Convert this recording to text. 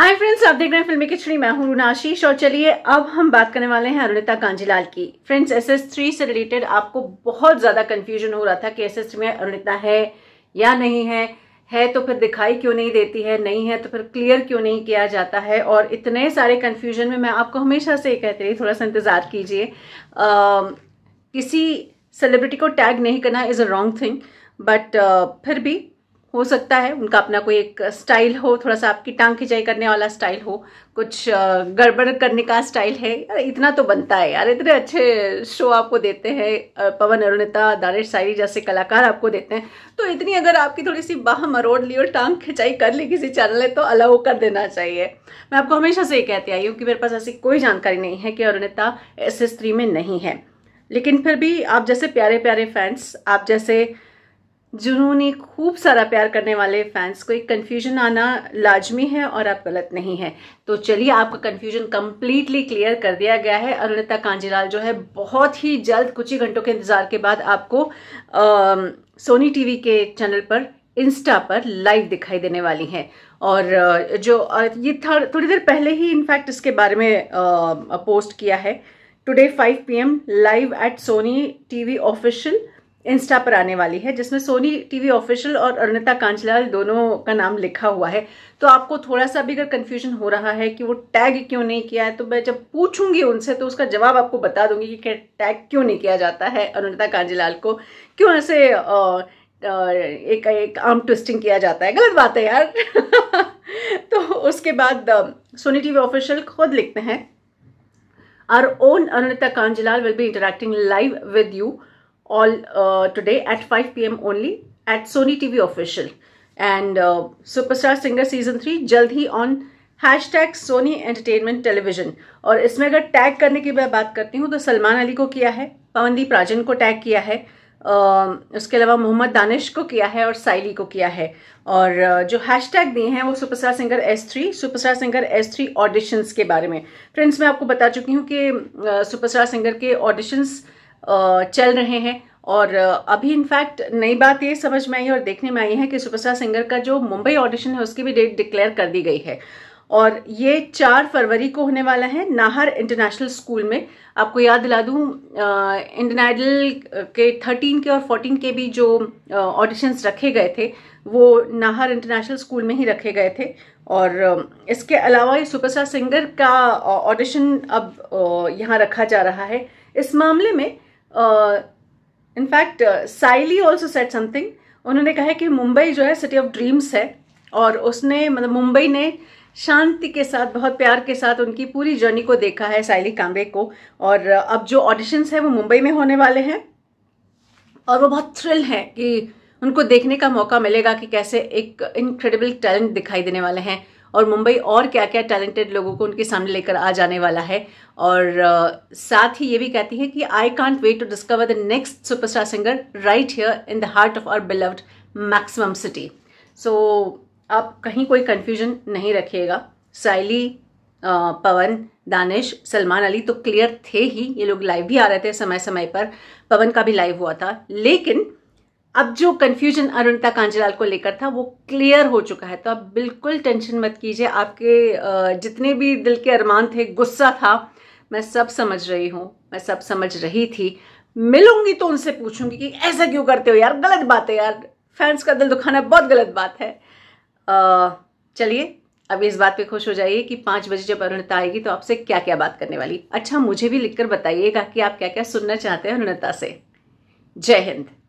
Hi friends आप देख रहे हैं फिल्मी खिचड़ी मैं हूं रूनाशीष और चलिए अब हम बात करने वाले हैं अरुणिता कांजीलाल की फ्रेंड्स एस एस थ्री से रिलेटेड आपको बहुत ज्यादा कंफ्यूजन हो रहा था कि एस एस थ्री में अरुणिता है या नहीं है है तो फिर दिखाई क्यों नहीं देती है नहीं है तो फिर क्लियर क्यों नहीं किया जाता है और इतने सारे कन्फ्यूजन में मैं आपको हमेशा से ये कहती रही थोड़ा सा इंतजार कीजिए किसी सेलिब्रिटी को टैग नहीं करना is a wrong thing but फिर भी हो सकता है उनका अपना कोई एक स्टाइल हो थोड़ा सा आपकी टांग खिंचाई करने वाला स्टाइल हो कुछ गड़बड़ करने का स्टाइल है यार इतना तो बनता है यार इतने अच्छे शो आपको देते हैं पवन अरुणिता दानिश सारी जैसे कलाकार आपको देते हैं तो इतनी अगर आपकी थोड़ी सी बाह मरोड़ ली और टांग खिंचाई कर ली किसी चैनल ने तो अलाउ कर देना चाहिए मैं आपको हमेशा से ये कहती आई हूँ कि मेरे पास ऐसी कोई जानकारी नहीं है कि अरुणिता ऐसे स्त्री में नहीं है लेकिन फिर भी आप जैसे प्यारे प्यारे फैंस आप जैसे जिन्होंने खूब सारा प्यार करने वाले फैंस को एक कन्फ्यूजन आना लाजमी है और आप गलत नहीं है तो चलिए आपका कन्फ्यूजन कम्प्लीटली क्लियर कर दिया गया है अरुणिता कांजीलाल जो है बहुत ही जल्द कुछ ही घंटों के इंतजार के बाद आपको आ, सोनी टीवी के चैनल पर इंस्टा पर लाइव दिखाई देने वाली हैं और जो ये थोड़ी देर पहले ही इनफैक्ट इसके बारे में पोस्ट किया है today 5 PM live at Sony TV official Insta पर आने वाली है जिसमें सोनी टीवी ऑफिशियल और अरुणिता कांचलाल दोनों का नाम लिखा हुआ है तो आपको थोड़ा सा भी अगर कन्फ्यूजन हो रहा है कि वो टैग क्यों नहीं किया है तो मैं जब पूछूंगी उनसे तो उसका जवाब आपको बता दूंगी कि टैग क्यों नहीं किया जाता है अरुणिता कांजीलाल को क्यों ऐसे एक एक आम ट्विस्टिंग किया जाता है गलत बात है यार तो उसके बाद सोनी टीवी ऑफिशियल खुद लिखते हैं our own Arunita Kanjilal will be interacting live with you all uh, today at 5 p.m. only at Sony TV official. And uh, Superstar Singer season three जल्द ही on hashtag Sony entertainment television और इसमें अगर tag करने की मैं बात करती हूँ तो सलमान अली को किया है पवनदीप राजन को टैग किया है Uh, उसके अलावा मोहम्मद दानिश को किया है और साइली को किया है और uh, जो हैशटैग दिए हैं वो superstar singer S three superstar singer S three auditions के बारे में फ्रेंड्स मैं आपको बता चुकी हूँ कि सुपरस्टार uh, सिंगर के ऑडिशंस uh, चल रहे हैं और अभी इनफैक्ट नई बात ये समझ में आई और देखने में आई है कि सुपरस्टार सिंगर का जो मुंबई ऑडिशन है उसकी भी डेट डिक्लेयर कर दी गई है और ये चार फरवरी को होने वाला है नाहर इंटरनेशनल स्कूल में आपको याद दिला दूँ इंडियन आइडल के थर्टीन के और फोर्टीन के भी जो ऑडिशंस रखे गए थे वो नाहर इंटरनेशनल स्कूल में ही रखे गए थे और इसके अलावा ये सुपरस्टार सिंगर का ऑडिशन अब यहाँ रखा जा रहा है इस मामले में in fact Sayli also said something उन्होंने कहा है कि मुंबई जो है सिटी ऑफ ड्रीम्स है और उसने मतलब मुंबई ने शांति के साथ बहुत प्यार के साथ उनकी पूरी जर्नी को देखा है साइली कांबे को और uh, अब जो ऑडिशंस हैं वो मुंबई में होने वाले हैं और वो बहुत थ्रिल हैं कि उनको देखने का मौका मिलेगा कि कैसे एक इनक्रेडिबल टैलेंट दिखाई देने वाले हैं और मुंबई और क्या क्या टैलेंटेड लोगों को उनके सामने लेकर आ जाने वाला है और uh, साथ ही ये भी कहती है कि I can't wait to discover the next superstar singer right here in the heart of our beloved maximum city so आप कहीं कोई कन्फ्यूजन नहीं रखिएगा साइली पवन दानिश सलमान अली तो क्लियर थे ही ये लोग लाइव भी आ रहे थे समय समय पर पवन का भी लाइव हुआ था लेकिन अब जो कंफ्यूजन अरुणता कांजीलाल को लेकर था वो क्लियर हो चुका है तो आप बिल्कुल टेंशन मत कीजिए आपके जितने भी दिल के अरमान थे गुस्सा था मैं सब समझ रही हूँ मैं सब समझ रही थी मिलूंगी तो उनसे पूछूंगी कि ऐसा क्यों करते हो यार गलत बात है यार फैंस का दिल दुखाना बहुत गलत बात है चलिए अब इस बात पे खुश हो जाइए कि पाँच बजे जब अरुणता आएगी तो आपसे क्या क्या बात करने वाली अच्छा मुझे भी लिखकर बताइएगा कि आप क्या क्या सुनना चाहते हैं अरुणता से जय हिंद